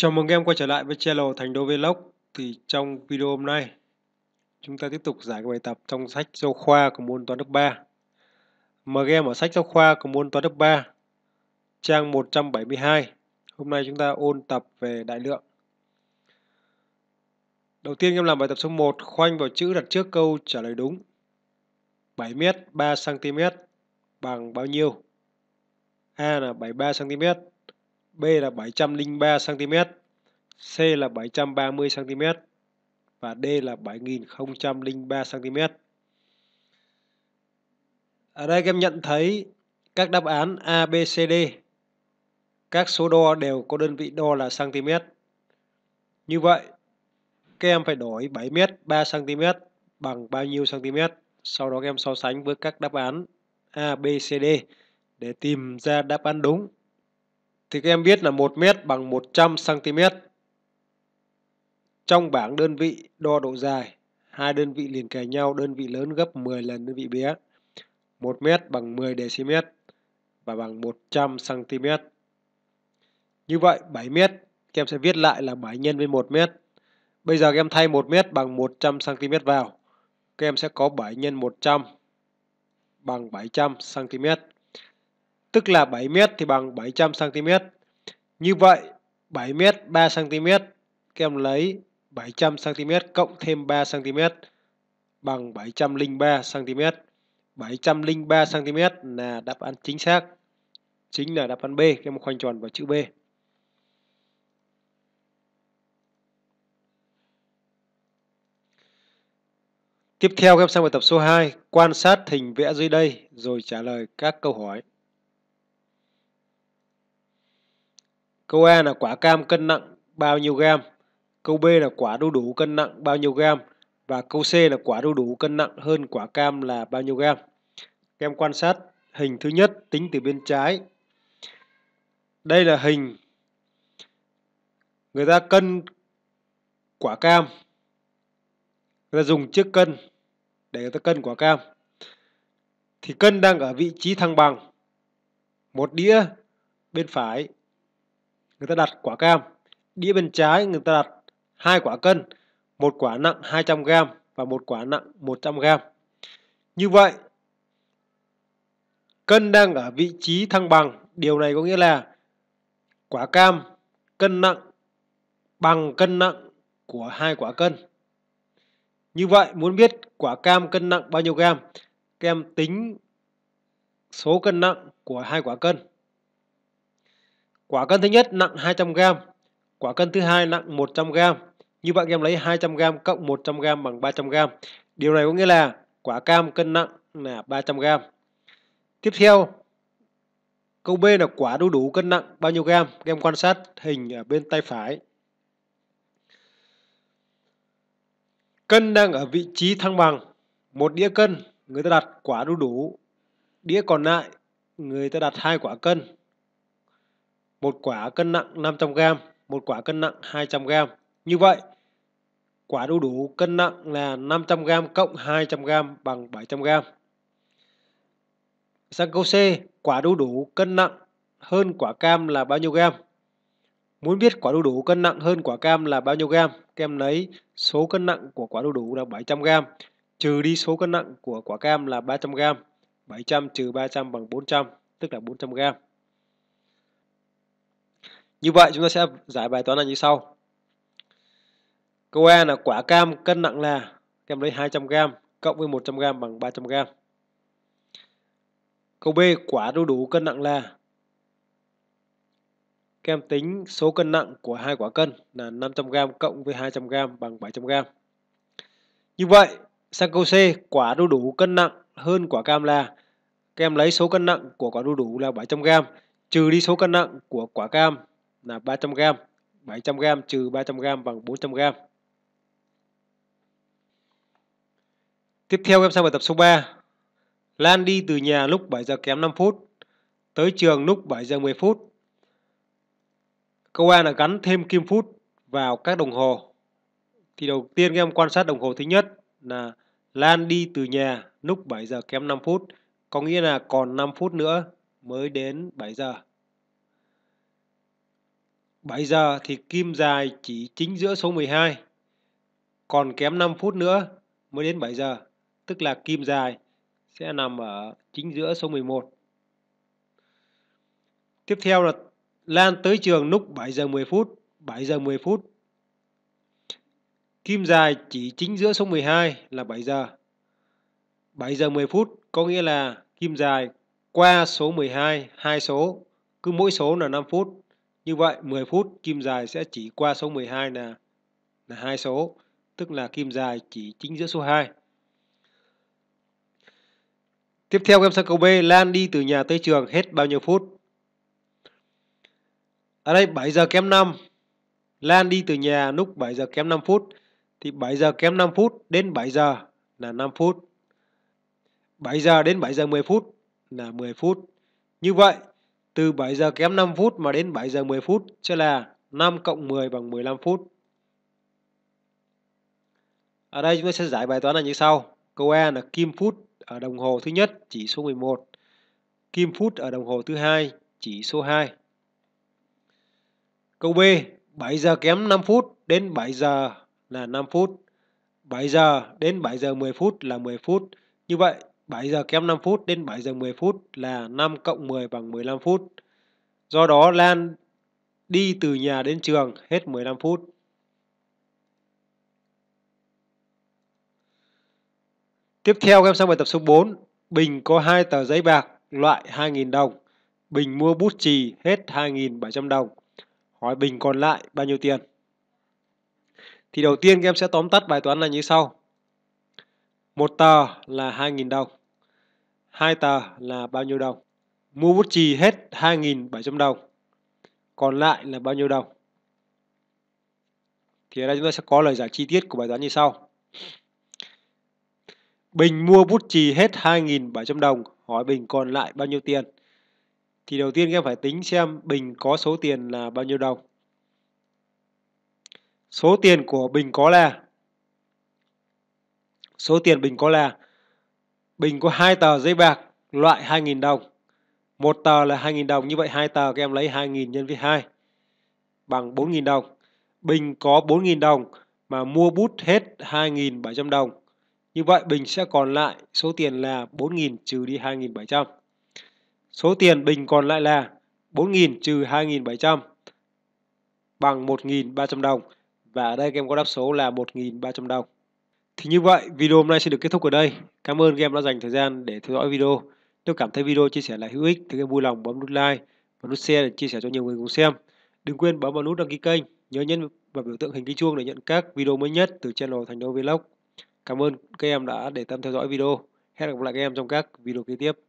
Chào mừng em quay trở lại với channel Thành Đô Vlog Thì trong video hôm nay Chúng ta tiếp tục giải bài tập trong sách giáo khoa của môn toán lớp 3 Mời các em ở sách giáo khoa của môn toán lớp 3 Trang 172 Hôm nay chúng ta ôn tập về đại lượng Đầu tiên em làm bài tập số 1 Khoanh vào chữ đặt trước câu trả lời đúng 7m 3cm bằng bao nhiêu? A là 73cm B là 703 cm, C là 730 cm và D là 7003 cm. Ở đây các em nhận thấy các đáp án A, B, C, D các số đo đều có đơn vị đo là cm. Như vậy, các em phải đổi 7 m 3 cm bằng bao nhiêu cm? Sau đó các em so sánh với các đáp án A, B, C, D để tìm ra đáp án đúng thì các em biết là 1 mét bằng 100 cm. Trong bảng đơn vị đo độ dài, hai đơn vị liền kề nhau, đơn vị lớn gấp 10 lần đơn vị bé. 1 mét bằng 10 dm và bằng 100 cm. Như vậy 7 mét các em sẽ viết lại là 7 nhân với 1 mét. Bây giờ các em thay 1 mét bằng 100 cm vào. Các em sẽ có 7 nhân 100 bằng 700 cm tức là 7 mét thì bằng 700 cm. Như vậy 7 mét 3 cm các em lấy 700 cm cộng thêm 3 cm bằng 703 cm. 703 cm là đáp án chính xác. Chính là đáp án B, các em khoanh tròn vào chữ B. Tiếp theo các em sang bài tập số 2, quan sát hình vẽ dưới đây rồi trả lời các câu hỏi. Câu A là quả cam cân nặng bao nhiêu gram. Câu B là quả đu đủ cân nặng bao nhiêu gram. Và câu C là quả đu đủ cân nặng hơn quả cam là bao nhiêu gram. Các em quan sát hình thứ nhất tính từ bên trái. Đây là hình người ta cân quả cam. Người ta dùng chiếc cân để người ta cân quả cam. Thì cân đang ở vị trí thăng bằng. Một đĩa bên phải người ta đặt quả cam đĩa bên trái người ta đặt hai quả cân một quả nặng 200 g và một quả nặng 100 g như vậy cân đang ở vị trí thăng bằng điều này có nghĩa là quả cam cân nặng bằng cân nặng của hai quả cân như vậy muốn biết quả cam cân nặng bao nhiêu gram các em tính số cân nặng của hai quả cân Quả cân thứ nhất nặng 200g, quả cân thứ hai nặng 100g. Như vậy em lấy 200g cộng 100g bằng 300g. Điều này có nghĩa là quả cam cân nặng là 300g. Tiếp theo, câu B là quả đu đủ cân nặng bao nhiêu gram? em quan sát hình ở bên tay phải. Cân đang ở vị trí thăng bằng. Một đĩa cân, người ta đặt quả đu đủ. Đĩa còn lại, người ta đặt hai quả cân một quả cân nặng 500g, một quả cân nặng 200g. Như vậy, quả đu đủ cân nặng là 500g cộng 200g bằng 700g. Sang câu C, quả đu đủ cân nặng hơn quả cam là bao nhiêu gam? Muốn biết quả đu đủ cân nặng hơn quả cam là bao nhiêu gam, các em lấy số cân nặng của quả đu đủ là 700 gam, trừ đi số cân nặng của quả cam là 300 gam. 700 trừ 300 bằng 400, tức là 400 gam. Như vậy chúng ta sẽ giải bài toán này như sau. Câu A là quả cam cân nặng là kem lấy 200g cộng với 100g bằng 300g. Câu B quả đu đủ cân nặng là kem tính số cân nặng của hai quả cân là 500g cộng với 200g bằng 700g. Như vậy, sang câu C, quả đu đủ cân nặng hơn quả cam là kem lấy số cân nặng của quả đu đủ là 700g trừ đi số cân nặng của quả cam là 300g 700g trừ 300g bằng 400g Tiếp theo em sang bài tập số 3 Lan đi từ nhà lúc 7 giờ kém 5 phút tới trường lúc 7 giờ 10 phút Câu A là gắn thêm kim phút vào các đồng hồ Thì đầu tiên các em quan sát đồng hồ thứ nhất là Lan đi từ nhà lúc 7 giờ kém 5 phút Có nghĩa là còn 5 phút nữa mới đến 7 giờ 7 giờ thì kim dài chỉ chính giữa số 12. Còn kém 5 phút nữa mới đến 7 giờ, tức là kim dài sẽ nằm ở chính giữa số 11. Tiếp theo là Lan tới trường lúc 7 giờ 10 phút, 7 giờ 10 phút. Kim dài chỉ chính giữa số 12 là 7 giờ. 7 giờ 10 phút có nghĩa là kim dài qua số 12 hai số, cứ mỗi số là 5 phút. Như vậy 10 phút kim dài sẽ chỉ qua số 12 là là hai số, tức là kim dài chỉ chính giữa số 2. Tiếp theo em sang câu B, Lan đi từ nhà tới trường hết bao nhiêu phút? Ở đây 7 giờ kém 5. Lan đi từ nhà lúc 7 giờ kém 5 phút thì 7 giờ kém 5 phút đến 7 giờ là 5 phút. 7 giờ đến 7 giờ 10 phút là 10 phút. Như vậy từ 7 giờ kém 5 phút mà đến 7 giờ 10 phút sẽ là 5 cộng 10 bằng 15 phút. Ở đây chúng ta sẽ giải bài toán là như sau. Câu A là kim phút ở đồng hồ thứ nhất chỉ số 11, kim phút ở đồng hồ thứ hai chỉ số 2. Câu B, 7 giờ kém 5 phút đến 7 giờ là 5 phút. 7 giờ đến 7 giờ 10 phút là 10 phút. Như vậy 7 giờ kém 5 phút đến 7 giờ 10 phút là 5 cộng 10 bằng 15 phút. Do đó Lan đi từ nhà đến trường hết 15 phút. Tiếp theo em sang bài tập số 4. Bình có hai tờ giấy bạc loại 2.000 đồng. Bình mua bút chì hết 2.700 đồng. Hỏi Bình còn lại bao nhiêu tiền? Thì đầu tiên em sẽ tóm tắt bài toán là như sau. Một tờ là 2.000 đồng. 2 tờ là bao nhiêu đồng? Mua bút chì hết 2.700 đồng. Còn lại là bao nhiêu đồng? Thì ở đây chúng ta sẽ có lời giải chi tiết của bài toán như sau. Bình mua bút chì hết 2.700 đồng, hỏi Bình còn lại bao nhiêu tiền? Thì đầu tiên các em phải tính xem Bình có số tiền là bao nhiêu đồng. Số tiền của Bình có là Số tiền Bình có là Bình có hai tờ giấy bạc loại 2.000 đồng. Một tờ là 2.000 đồng, như vậy hai tờ các em lấy 2.000 nhân với 2 bằng 4.000 đồng. Bình có 4.000 đồng mà mua bút hết 2.700 đồng. Như vậy Bình sẽ còn lại số tiền là 4.000 trừ đi 2.700. Số tiền Bình còn lại là 4.000 trừ 2.700 bằng 1.300 đồng. Và ở đây các em có đáp số là 1.300 đồng. Thì như vậy, video hôm nay sẽ được kết thúc ở đây. Cảm ơn các em đã dành thời gian để theo dõi video. Nếu cảm thấy video chia sẻ là hữu ích, thì các em vui lòng bấm nút like và nút share để chia sẻ cho nhiều người cùng xem. Đừng quên bấm vào nút đăng ký kênh, nhớ nhấn vào biểu tượng hình cái chuông để nhận các video mới nhất từ channel Thành Đô Vlog. Cảm ơn các em đã để tâm theo dõi video. Hẹn gặp lại các em trong các video kế tiếp.